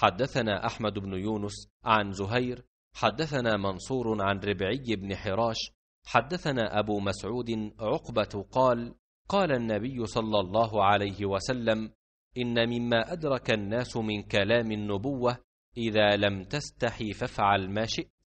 حدثنا أحمد بن يونس عن زهير حدثنا منصور عن ربعي بن حراش حدثنا أبو مسعود عقبة قال قال النبي صلى الله عليه وسلم إن مما أدرك الناس من كلام النبوة إذا لم تستحي فافعل ما شئت